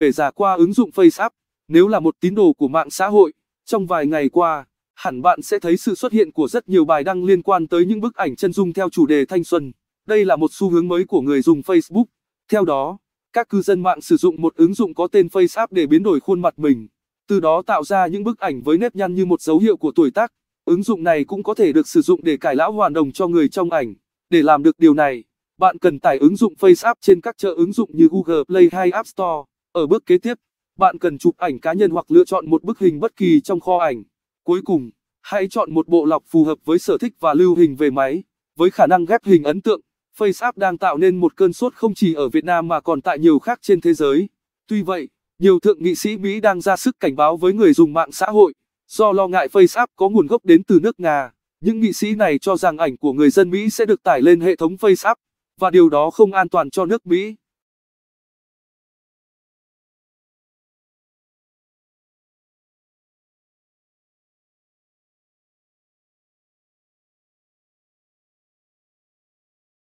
về giả qua ứng dụng FaceApp. Nếu là một tín đồ của mạng xã hội, trong vài ngày qua, hẳn bạn sẽ thấy sự xuất hiện của rất nhiều bài đăng liên quan tới những bức ảnh chân dung theo chủ đề thanh xuân. Đây là một xu hướng mới của người dùng Facebook. Theo đó, các cư dân mạng sử dụng một ứng dụng có tên FaceApp để biến đổi khuôn mặt mình, từ đó tạo ra những bức ảnh với nếp nhăn như một dấu hiệu của tuổi tác. Ứng dụng này cũng có thể được sử dụng để cải lão hoàn đồng cho người trong ảnh. Để làm được điều này, bạn cần tải ứng dụng FaceApp trên các chợ ứng dụng như Google Play hay App Store. Ở bước kế tiếp, bạn cần chụp ảnh cá nhân hoặc lựa chọn một bức hình bất kỳ trong kho ảnh. Cuối cùng, hãy chọn một bộ lọc phù hợp với sở thích và lưu hình về máy. Với khả năng ghép hình ấn tượng, FaceApp đang tạo nên một cơn sốt không chỉ ở Việt Nam mà còn tại nhiều khác trên thế giới. Tuy vậy, nhiều thượng nghị sĩ Mỹ đang ra sức cảnh báo với người dùng mạng xã hội do lo ngại FaceApp có nguồn gốc đến từ nước Nga. Những nghị sĩ này cho rằng ảnh của người dân Mỹ sẽ được tải lên hệ thống FaceApp và điều đó không an toàn cho nước Mỹ.